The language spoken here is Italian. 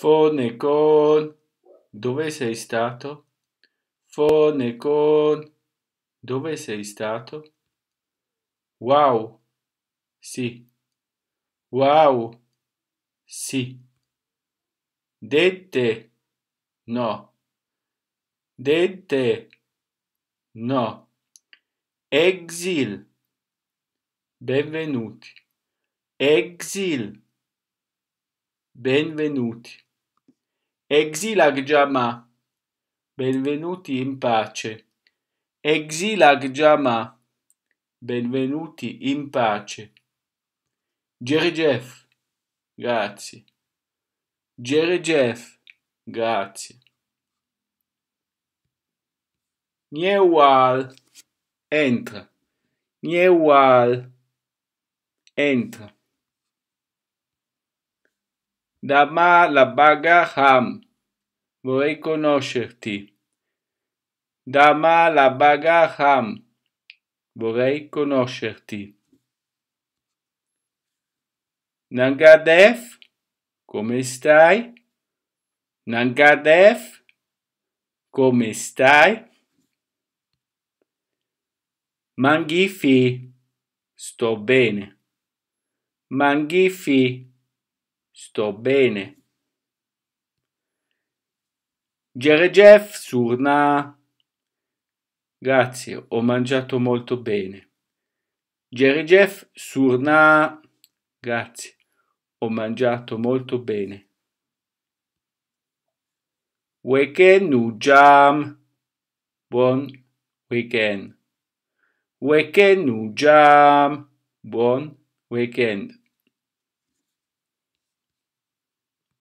Fonecon, dove sei stato? Fonecon, dove sei stato? Wow, sì. Wow, sì. Dette, no. Dette, no. Exil, benvenuti. Exil, benvenuti. Exilag Jama. Benvenuti in pace. Exilag Jama. Benvenuti in pace. Jerry Jeff. Grazie. Jerry Jeff. Grazie. Niewal. Entra. Niewal. Entra. Dama la baga ham. Vorrei conoscerti. Dama la baga ham. Vorrei conoscerti. Nangadef, come stai? Nangadef, come stai? Manghifi, sto bene. Manghifi, Sto bene. Gerejef Surna. Grazie, ho mangiato molto bene. Gerejef Surna. Grazie, ho mangiato molto bene. Weekend Nujam. Buon weekend. Weekend Nujam. Buon weekend.